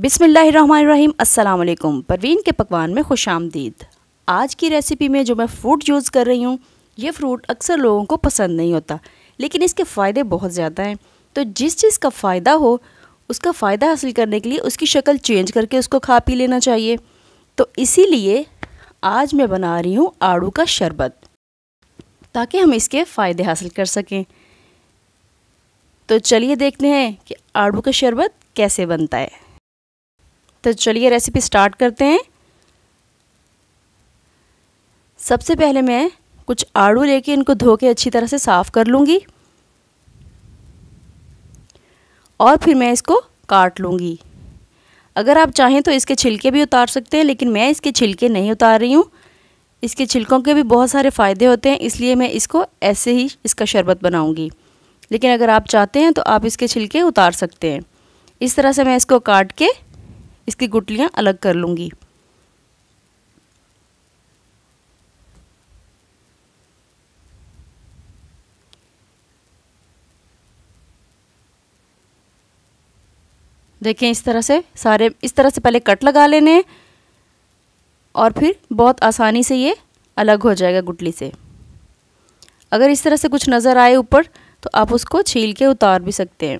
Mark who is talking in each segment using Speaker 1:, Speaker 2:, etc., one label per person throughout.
Speaker 1: बिसमीम् अल्लाम परवीन के पकवान में खुश आमदीद आज की रेसिपी में जो मैं फ्रूट यूज़ कर रही हूँ ये फ्रूट अक्सर लोगों को पसंद नहीं होता लेकिन इसके फ़ायदे बहुत ज़्यादा हैं तो जिस चीज़ का फ़ायदा हो उसका फ़ायदा हासिल करने के लिए उसकी शक्ल चेंज करके उसको खा पी लेना चाहिए तो इसी आज मैं बना रही हूँ आड़ू का शरबत ताकि हम इसके फ़ायदे हासिल कर सकें तो चलिए देखते हैं कि आड़ू का शरबत कैसे बनता है तो चलिए रेसिपी स्टार्ट करते हैं सबसे पहले मैं कुछ आड़ू लेके इनको धो के अच्छी तरह से साफ़ कर लूँगी और फिर मैं इसको काट लूँगी अगर आप चाहें तो इसके छिलके भी उतार सकते हैं लेकिन मैं इसके छिलके नहीं उतार रही हूँ इसके छिलकों के भी बहुत सारे फ़ायदे होते हैं इसलिए मैं इसको ऐसे ही इसका शरबत बनाऊँगी लेकिन अगर आप चाहते हैं तो आप इसके छिलके उतार सकते हैं इस तरह से मैं इसको काट के इसकी गुटलियाँ अलग कर लूँगी देखें इस तरह से सारे इस तरह से पहले कट लगा लेने और फिर बहुत आसानी से ये अलग हो जाएगा गुटली से अगर इस तरह से कुछ नज़र आए ऊपर तो आप उसको छील के उतार भी सकते हैं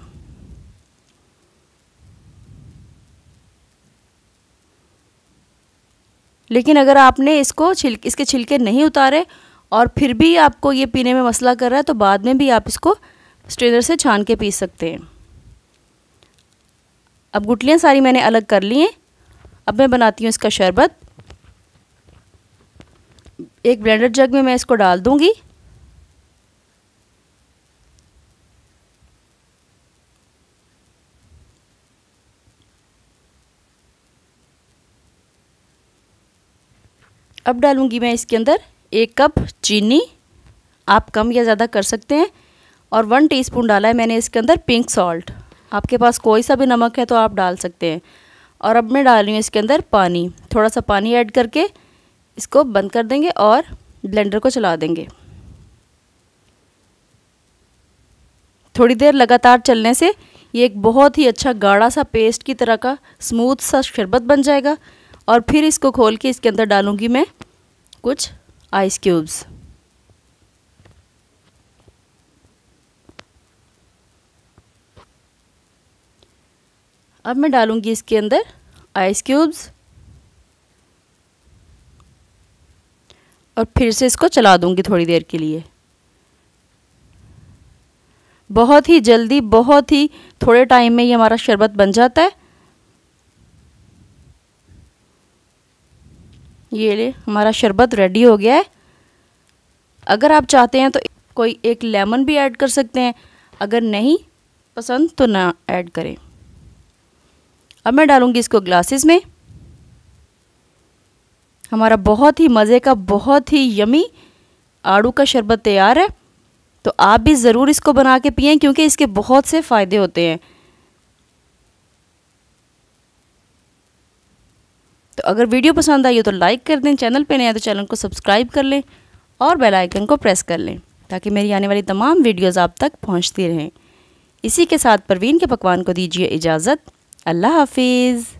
Speaker 1: लेकिन अगर आपने इसको छिल इसके छिलके नहीं उतारे और फिर भी आपको ये पीने में मसला कर रहा है तो बाद में भी आप इसको स्ट्रेनर से छान के पी सकते हैं अब गुटलियाँ सारी मैंने अलग कर ली हैं अब मैं बनाती हूँ इसका शरबत एक ब्लेंडर जग में मैं इसको डाल दूँगी अब डालूँगी मैं इसके अंदर एक कप चीनी आप कम या ज़्यादा कर सकते हैं और वन टीस्पून डाला है मैंने इसके अंदर पिंक सॉल्ट आपके पास कोई सा भी नमक है तो आप डाल सकते हैं और अब मैं डाल रही हूँ इसके अंदर पानी थोड़ा सा पानी ऐड करके इसको बंद कर देंगे और ब्लेंडर को चला देंगे थोड़ी देर लगातार चलने से ये एक बहुत ही अच्छा गाढ़ा सा पेस्ट की तरह का स्मूथ सा शरबत बन जाएगा और फिर इसको खोल के इसके अंदर डालूँगी मैं कुछ आइस क्यूब्स अब मैं डालूंगी इसके अंदर आइस क्यूब्स और फिर से इसको चला दूंगी थोड़ी देर के लिए बहुत ही जल्दी बहुत ही थोड़े टाइम में ये हमारा शरबत बन जाता है ये ले हमारा शरबत रेडी हो गया है अगर आप चाहते हैं तो कोई एक लेमन भी ऐड कर सकते हैं अगर नहीं पसंद तो ना ऐड करें अब मैं डालूँगी इसको ग्लासेस में हमारा बहुत ही मज़े का बहुत ही यमी आड़ू का शरबत तैयार है तो आप भी ज़रूर इसको बना के पिए क्योंकि इसके बहुत से फ़ायदे होते हैं तो अगर वीडियो पसंद आई हो तो लाइक कर दें चैनल पर नया तो चैनल को सब्सक्राइब कर लें और बेल आइकन को प्रेस कर लें ताकि मेरी आने वाली तमाम वीडियोस आप तक पहुंचती रहें इसी के साथ परवीन के पकवान को दीजिए इजाज़त अल्लाह हाफिज़